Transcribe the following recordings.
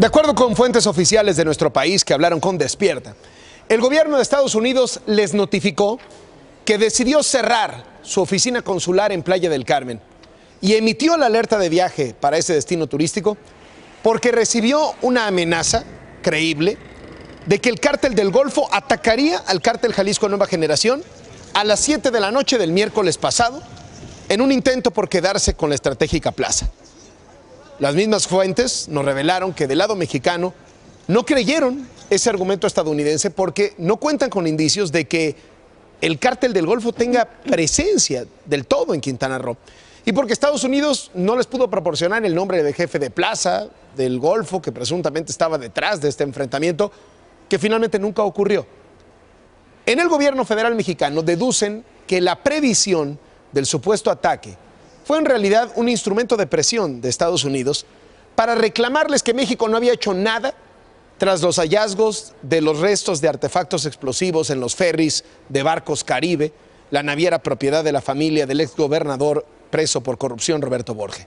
De acuerdo con fuentes oficiales de nuestro país que hablaron con Despierta, el gobierno de Estados Unidos les notificó que decidió cerrar su oficina consular en Playa del Carmen y emitió la alerta de viaje para ese destino turístico porque recibió una amenaza creíble de que el cártel del Golfo atacaría al cártel Jalisco Nueva Generación a las 7 de la noche del miércoles pasado en un intento por quedarse con la estratégica plaza. Las mismas fuentes nos revelaron que del lado mexicano no creyeron ese argumento estadounidense porque no cuentan con indicios de que el cártel del Golfo tenga presencia del todo en Quintana Roo. Y porque Estados Unidos no les pudo proporcionar el nombre de jefe de plaza del Golfo que presuntamente estaba detrás de este enfrentamiento, que finalmente nunca ocurrió. En el gobierno federal mexicano deducen que la previsión del supuesto ataque fue en realidad un instrumento de presión de Estados Unidos para reclamarles que México no había hecho nada tras los hallazgos de los restos de artefactos explosivos en los ferries de barcos Caribe, la naviera propiedad de la familia del exgobernador preso por corrupción Roberto Borge.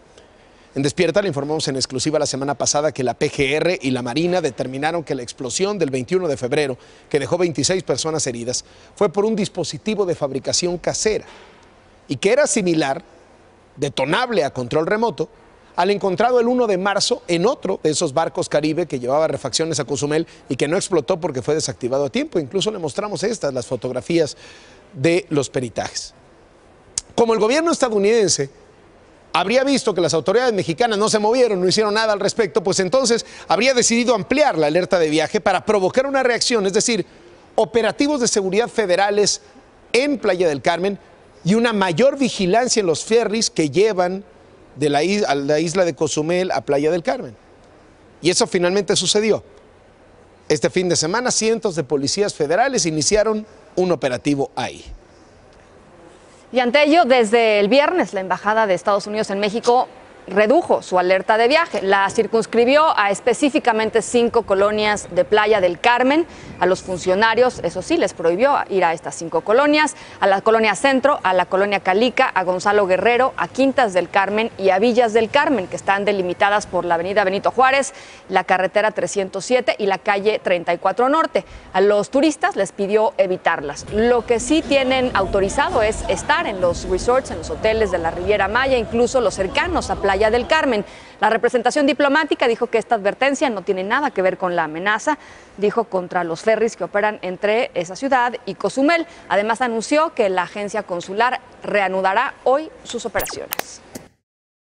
En Despierta le informamos en exclusiva la semana pasada que la PGR y la Marina determinaron que la explosión del 21 de febrero, que dejó 26 personas heridas, fue por un dispositivo de fabricación casera y que era similar detonable a control remoto, al encontrado el 1 de marzo en otro de esos barcos Caribe que llevaba refacciones a Cozumel y que no explotó porque fue desactivado a tiempo. Incluso le mostramos estas, las fotografías de los peritajes. Como el gobierno estadounidense habría visto que las autoridades mexicanas no se movieron, no hicieron nada al respecto, pues entonces habría decidido ampliar la alerta de viaje para provocar una reacción, es decir, operativos de seguridad federales en Playa del Carmen y una mayor vigilancia en los ferries que llevan de la isla, a la isla de Cozumel a Playa del Carmen. Y eso finalmente sucedió. Este fin de semana cientos de policías federales iniciaron un operativo ahí. Y ante ello, desde el viernes, la Embajada de Estados Unidos en México redujo su alerta de viaje. La circunscribió a específicamente cinco colonias de Playa del Carmen. A los funcionarios, eso sí, les prohibió ir a estas cinco colonias, a la colonia Centro, a la colonia Calica, a Gonzalo Guerrero, a Quintas del Carmen y a Villas del Carmen, que están delimitadas por la avenida Benito Juárez, la carretera 307 y la calle 34 Norte. A los turistas les pidió evitarlas. Lo que sí tienen autorizado es estar en los resorts, en los hoteles de la Riviera Maya, incluso los cercanos a Playa allá del Carmen. La representación diplomática dijo que esta advertencia no tiene nada que ver con la amenaza, dijo contra los ferries que operan entre esa ciudad y Cozumel. Además anunció que la agencia consular reanudará hoy sus operaciones.